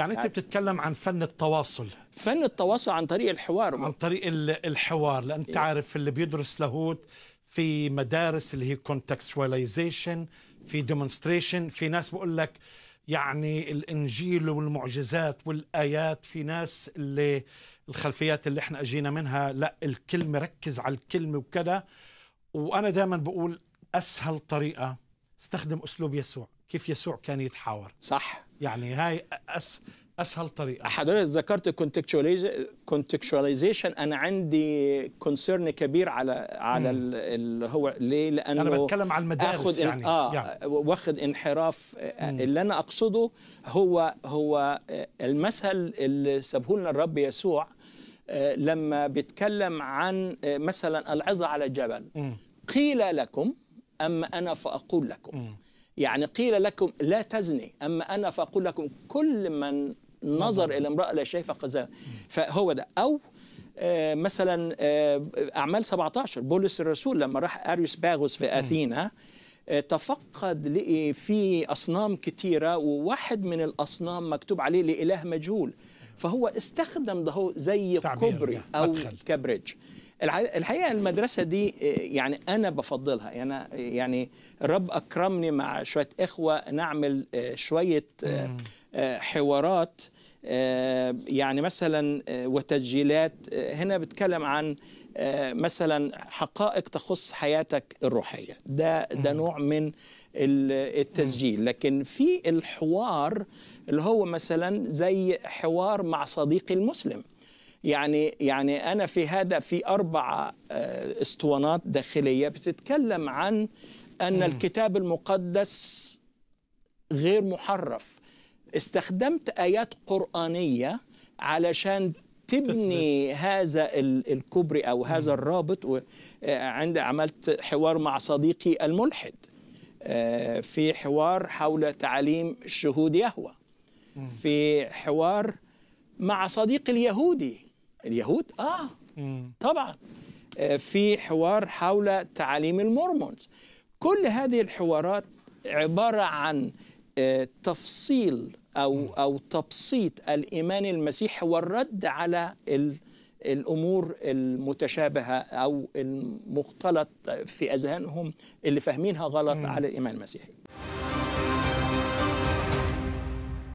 يعني انت بتتكلم عن فن التواصل فن التواصل عن طريق الحوار عن طريق الحوار لان انت إيه. عارف اللي بيدرس لاهوت في مدارس اللي هي كونتكستواليزيشن في ديمونستريشن في ناس بقول لك يعني الانجيل والمعجزات والايات في ناس اللي الخلفيات اللي احنا اجينا منها لا الكلمه ركز على الكلمه وكذا وانا دائما بقول اسهل طريقه استخدم اسلوب يسوع كيف يسوع كان يتحاور صح يعني هاي أس اسهل طريقه حضرتك ذكرت كونتكشواليزيشن انا عندي كونسيرن كبير على على اللي هو ليه لانه انا بتكلم على المدارس يعني اه يعني. واخد انحراف مم. اللي انا اقصده هو هو آه، المثل اللي سابه لنا الرب يسوع آه، لما بيتكلم عن آه، مثلا العظه على الجبل مم. قيل لكم اما انا فاقول لكم مم. يعني قيل لكم لا تزني أما أنا فأقول لكم كل من نظر الى امراه لا شايفة فقذاها فهو ده او آه، مثلا آه، اعمال 17 بولس الرسول لما راح اريوس باغوس في اثينا آه، تفقد لقي في اصنام كتيره وواحد من الاصنام مكتوب عليه لاله مجهول فهو استخدم ده زي كوبري يعني، او كبريدج كبريج الحقيقه المدرسه دي آه، يعني انا بفضلها يعني يعني الرب اكرمني مع شويه اخوه نعمل آه، شويه آه، حوارات يعني مثلا وتسجيلات هنا بتكلم عن مثلا حقائق تخص حياتك الروحيه ده ده نوع من التسجيل لكن في الحوار اللي هو مثلا زي حوار مع صديقي المسلم يعني يعني انا في هذا في اربع آه، اسطوانات داخليه بتتكلم عن ان الكتاب المقدس غير محرف استخدمت ايات قرانيه علشان تبني هذا الكوبري او هذا الرابط آه، عند عملت حوار مع صديقي الملحد آه، في حوار حول تعليم شهود يهوه في حوار مع صديقي اليهودي اليهود اه طبعا آه، في حوار حول تعاليم المورمونز كل هذه الحوارات عباره عن آه، تفصيل او او تبسيط الايمان المسيحي والرد على الامور المتشابهه او المختلط في اذهانهم اللي فاهمينها غلط على الايمان المسيحي